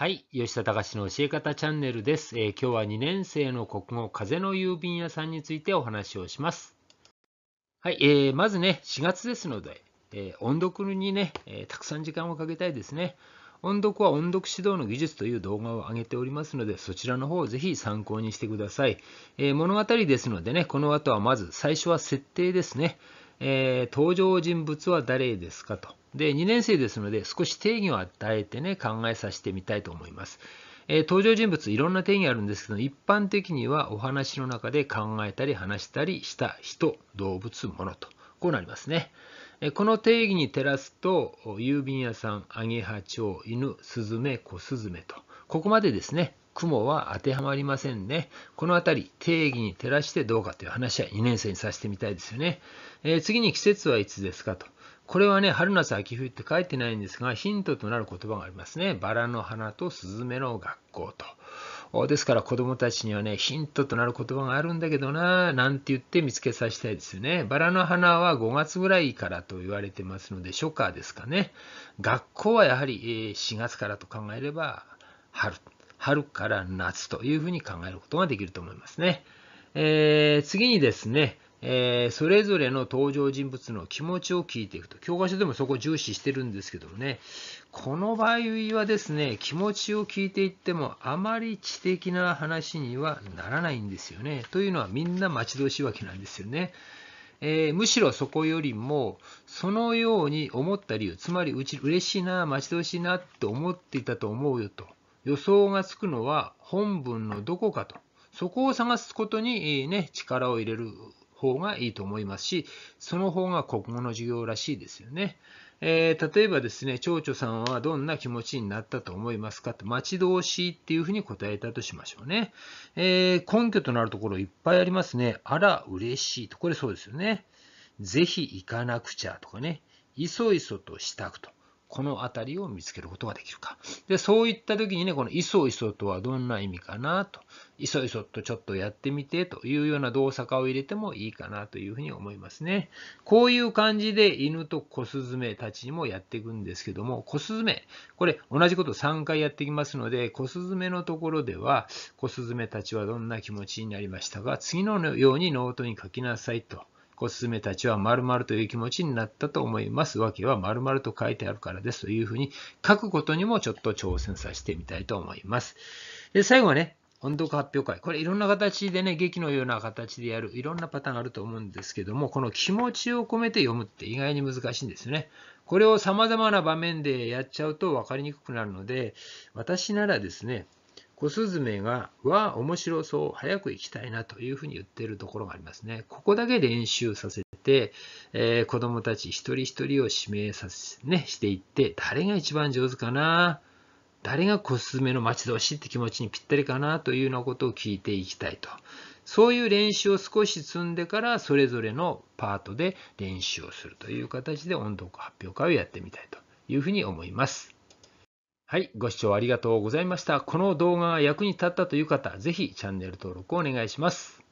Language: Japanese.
はい。吉田隆の教え方チャンネルです、えー、今日は2年生の国語、風の郵便屋さんについてお話をします。はい。えー、まずね、4月ですので、えー、音読にね、えたくさん時間をかけたいですね。音読は音読指導の技術という動画を上げておりますので、そちらの方をぜひ参考にしてください。え物語ですのでね、この後はまず最初は設定ですね。えー、登場人物は誰ですかと。で、2年生ですので、少し定義を与えてね、考えさせてみたいと思います。えー、登場人物、いろんな定義あるんですけど、一般的にはお話の中で考えたり話したりした人、動物、物と。こうなりますね。この定義に照らすと、郵便屋さん、アゲハチョウ、犬、スズメ、コスズメと、ここまでですね。雲は当てはまりませんね。このあたり、定義に照らしてどうかという話は2年生にさせてみたいですよね。えー、次に季節はいつですかと。これはね、春夏秋冬って書いてないんですが、ヒントとなる言葉がありますね。バラの花とスズメの学校と。ですから子供たちにはね、ヒントとなる言葉があるんだけどな、なんて言って見つけさせたいですよね。バラの花は5月ぐらいからと言われてますので、初夏ですかね。学校はやはり4月からと考えれば春。春から夏というふうに考えることができると思いますね。えー、次にですね、えー、それぞれの登場人物の気持ちを聞いていくと。教科書でもそこを重視してるんですけどもね、この場合はですね、気持ちを聞いていっても、あまり知的な話にはならないんですよね。というのはみんな待ち遠しいわけなんですよね。えー、むしろそこよりも、そのように思った理由、つまりうち嬉しいな、待ち遠しいなって思っていたと思うよと。予想がつくのは本文のどこかと、そこを探すことに、ね、力を入れる方がいいと思いますし、その方が国語の授業らしいですよね。えー、例えばですね、蝶々さんはどんな気持ちになったと思いますかって、待ち遠しいっていうふうに答えたとしましょうね。えー、根拠となるところいっぱいありますね。あら、嬉しいと。これそうですよね。ぜひ行かなくちゃとかね。いそいそとしたくと。この辺りを見つけることができるか。で、そういった時にね、このいそいそとはどんな意味かなと、いそいそとちょっとやってみてというような動作化を入れてもいいかなというふうに思いますね。こういう感じで犬と小スズメたちにもやっていくんですけども、小スズメ、これ同じこと3回やってきますので、小スズメのところでは、小スズメたちはどんな気持ちになりましたが、次のようにノートに書きなさいと。コスメたちは〇〇という気持ちになったと思います。わけは〇〇と書いてあるからですというふうに書くことにもちょっと挑戦させてみたいと思います。で、最後はね、音読発表会。これいろんな形でね、劇のような形でやる、いろんなパターンあると思うんですけども、この気持ちを込めて読むって意外に難しいんですよね。これを様々な場面でやっちゃうと分かりにくくなるので、私ならですね、小スズメが、わあ、面白そう、早く行きたいなというふうに言ってるところがありますね。ここだけ練習させて、えー、子供たち一人一人を指名させ、ね、していって、誰が一番上手かな、誰が小スメの待ち遠しいって気持ちにぴったりかなというようなことを聞いていきたいと。そういう練習を少し積んでから、それぞれのパートで練習をするという形で音読発表会をやってみたいというふうに思います。はい、ご視聴ありがとうございました。この動画が役に立ったという方、ぜひチャンネル登録をお願いします。